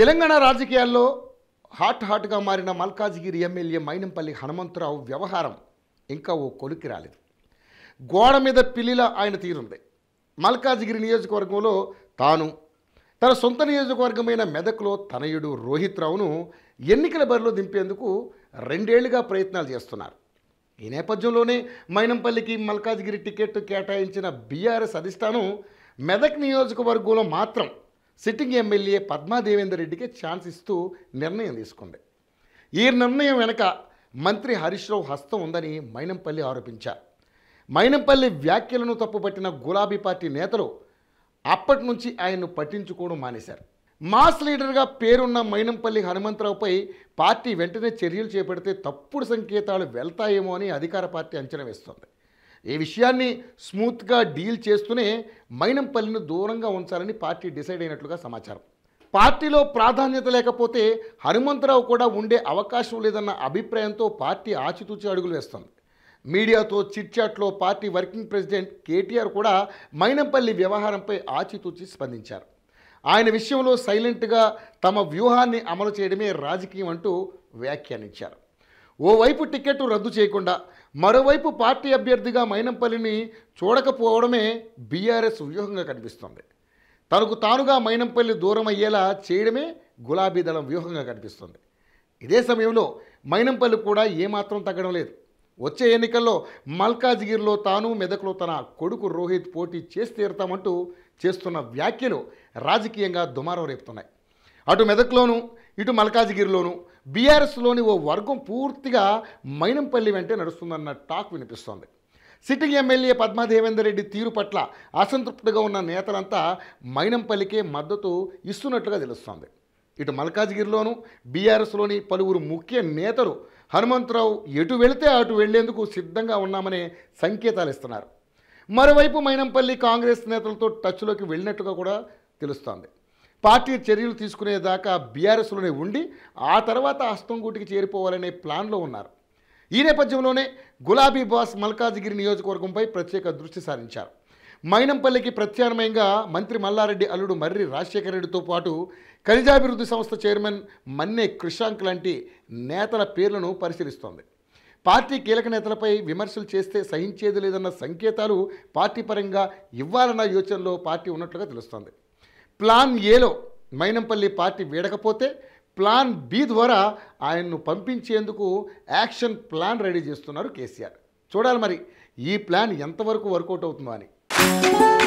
తెలంగాణ రాజకీయాల్లో హాట్ హాట్గా మారిన మల్కాజ్గిరి ఎమ్మెల్యే మైనంపల్లి హనుమంతరావు వ్యవహారం ఇంకా ఓ కొలికి రాలేదు గోడ మీద పిల్లిలా ఆయన తీరుంది మల్కాజ్గిరి నియోజకవర్గంలో తాను తన సొంత నియోజకవర్గమైన మెదక్లో తనయుడు రోహిత్ రావును ఎన్నికల బరిలో దింపేందుకు రెండేళ్లుగా ప్రయత్నాలు చేస్తున్నారు ఈ నేపథ్యంలోనే మైనంపల్లికి మల్కాజ్గిరి టికెట్ కేటాయించిన బీఆర్ఎస్ అధిష్టానం మెదక్ నియోజకవర్గంలో మాత్రం సిట్టింగ్ ఎమ్మెల్యే పద్మా దేవేందర్ రెడ్డికి ఛాన్స్ ఇస్తూ నిర్ణయం తీసుకుంది ఈ నిర్ణయం వెనక మంత్రి హరీష్ రావు హస్తం ఉందని మైనంపల్లి ఆరోపించారు మైనంపల్లి వ్యాఖ్యలను తప్పుపట్టిన గులాబీ పార్టీ నేతలు అప్పటి నుంచి ఆయన్ను పట్టించుకోవడం మానేశారు మాస్ లీడర్గా పేరున్న మైనంపల్లి హనుమంతరావుపై పార్టీ వెంటనే చర్యలు చేపడితే తప్పుడు సంకేతాలు వెళ్తాయేమో అని అధికార పార్టీ అంచనా వేస్తోంది ఈ విషయాన్ని స్మూత్గా డీల్ చేస్తూనే మైనంపల్లిని దూరంగా ఉంచాలని పార్టీ డిసైడ్ అయినట్లుగా సమాచారం పార్టీలో ప్రాధాన్యత లేకపోతే హనుమంతరావు కూడా ఉండే అవకాశం లేదన్న అభిప్రాయంతో పార్టీ ఆచితూచి అడుగులు వేస్తోంది మీడియాతో చిట్చాట్లో పార్టీ వర్కింగ్ ప్రెసిడెంట్ కేటీఆర్ కూడా మైనంపల్లి వ్యవహారంపై ఆచితూచి స్పందించారు ఆయన విషయంలో సైలెంట్గా తమ వ్యూహాన్ని అమలు చేయడమే రాజకీయం అంటూ వ్యాఖ్యానించారు ఓవైపు టికెట్ రద్దు చేయకుండా మరోవైపు పార్టీ అభ్యర్థిగా మైనంపల్లిని చూడకపోవడమే బీఆర్ఎస్ వ్యూహంగా కనిపిస్తోంది తనకు తానుగా మైనంపల్లి దూరం అయ్యేలా చేయడమే గులాబీ దళం వ్యూహంగా కనిపిస్తుంది ఇదే సమయంలో మైనంపల్లి కూడా ఏమాత్రం తగ్గడం లేదు వచ్చే ఎన్నికల్లో మల్కాజ్గిరిలో తాను మెదక్లో తన కొడుకు రోహిత్ పోటీ చేసి తీరుతామంటూ చేస్తున్న వ్యాఖ్యలు రాజకీయంగా దుమారం రేపుతున్నాయి అటు మెదక్లోను ఇటు మల్కాజ్గిరిలోను బీఆర్ఎస్లోని ఓ వర్గం పూర్తిగా మైనంపల్లి వెంటే నడుస్తుందన్న టాక్ వినిపిస్తోంది సిట్టింగ్ ఎమ్మెల్యే పద్మాదేవేందర్ రెడ్డి తీరు పట్ల అసంతృప్తిగా ఉన్న నేతలంతా మైనంపల్లికే మద్దతు ఇస్తున్నట్లుగా తెలుస్తోంది ఇటు మల్కాజ్గిరిలోను బీఆర్ఎస్లోని పలువురు ముఖ్య నేతలు హనుమంతరావు ఎటు వెళితే అటు వెళ్లేందుకు సిద్ధంగా ఉన్నామనే సంకేతాలు ఇస్తున్నారు మరోవైపు మైనంపల్లి కాంగ్రెస్ నేతలతో టచ్లోకి వెళ్ళినట్టుగా కూడా తెలుస్తోంది పార్టీ చర్యలు తీసుకునేదాకా బీఆర్ఎస్లోనే ఉండి ఆ తర్వాత అస్తంగూటికి చేరిపోవాలనే ప్లాన్లో ఉన్నారు ఈ నేపథ్యంలోనే గులాబీ బాస్ మల్కాజ్గిరి నియోజకవర్గంపై ప్రత్యేక దృష్టి సారించారు మైనంపల్లికి ప్రత్యామ్నాయంగా మంత్రి మల్లారెడ్డి అల్లుడు మర్రి రాజశేఖర రెడ్డితో పాటు ఖనిజాభివృద్ధి సంస్థ చైర్మన్ మన్నే కృషాంక్ లాంటి నేతల పేర్లను పరిశీలిస్తోంది పార్టీ కీలక నేతలపై విమర్శలు చేస్తే సహించేది లేదన్న సంకేతాలు పార్టీ పరంగా ఇవ్వాలన్న యోచనలో పార్టీ ఉన్నట్లుగా తెలుస్తోంది ప్లాన్ ఏలో మైనంపల్లి పార్టీ వీడకపోతే ప్లాన్ బి ద్వారా ఆయన్ను పంపించేందుకు యాక్షన్ ప్లాన్ రెడీ చేస్తున్నారు కేసీఆర్ చూడాలి మరి ఈ ప్లాన్ ఎంతవరకు వర్కౌట్ అవుతుందో అని